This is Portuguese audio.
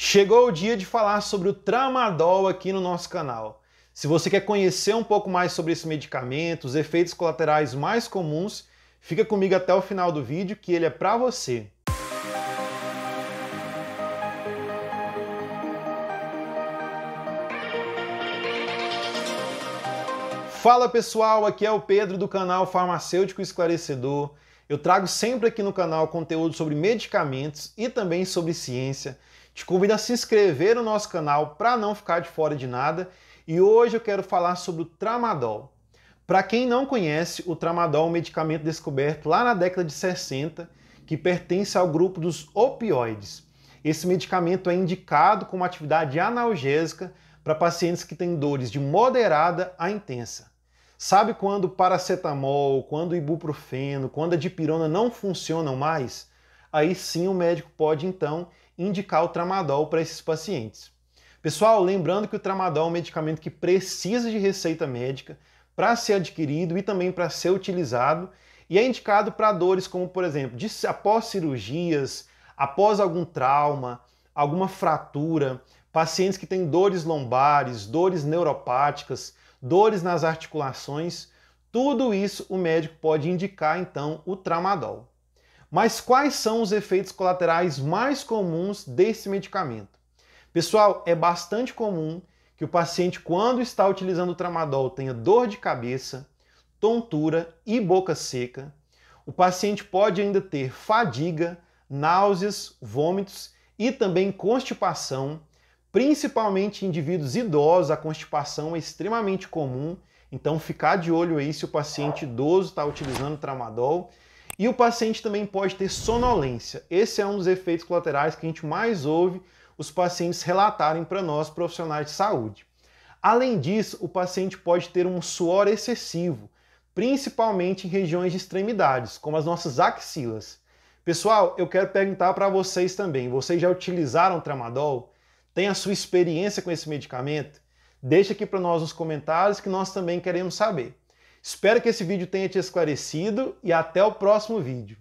Chegou o dia de falar sobre o tramadol aqui no nosso canal. Se você quer conhecer um pouco mais sobre esse medicamento, os efeitos colaterais mais comuns, fica comigo até o final do vídeo que ele é para você. Fala pessoal, aqui é o Pedro do canal Farmacêutico Esclarecedor. Eu trago sempre aqui no canal conteúdo sobre medicamentos e também sobre ciência. Te convido a se inscrever no nosso canal para não ficar de fora de nada e hoje eu quero falar sobre o tramadol. Para quem não conhece, o tramadol é um medicamento descoberto lá na década de 60 que pertence ao grupo dos opioides. Esse medicamento é indicado como atividade analgésica para pacientes que têm dores de moderada a intensa. Sabe quando paracetamol, quando ibuprofeno, quando a dipirona não funcionam mais? Aí sim o médico pode então indicar o tramadol para esses pacientes. Pessoal, lembrando que o tramadol é um medicamento que precisa de receita médica para ser adquirido e também para ser utilizado e é indicado para dores como, por exemplo, após cirurgias, após algum trauma, alguma fratura, pacientes que têm dores lombares, dores neuropáticas, dores nas articulações, tudo isso o médico pode indicar então o tramadol. Mas quais são os efeitos colaterais mais comuns desse medicamento? Pessoal, é bastante comum que o paciente, quando está utilizando o tramadol, tenha dor de cabeça, tontura e boca seca. O paciente pode ainda ter fadiga, náuseas, vômitos e também constipação. Principalmente em indivíduos idosos, a constipação é extremamente comum, então ficar de olho aí se o paciente idoso está utilizando tramadol. E o paciente também pode ter sonolência. Esse é um dos efeitos colaterais que a gente mais ouve os pacientes relatarem para nós, profissionais de saúde. Além disso, o paciente pode ter um suor excessivo, principalmente em regiões de extremidades, como as nossas axilas. Pessoal, eu quero perguntar para vocês também, vocês já utilizaram tramadol? Tem a sua experiência com esse medicamento? Deixa aqui para nós nos comentários que nós também queremos saber. Espero que esse vídeo tenha te esclarecido e até o próximo vídeo.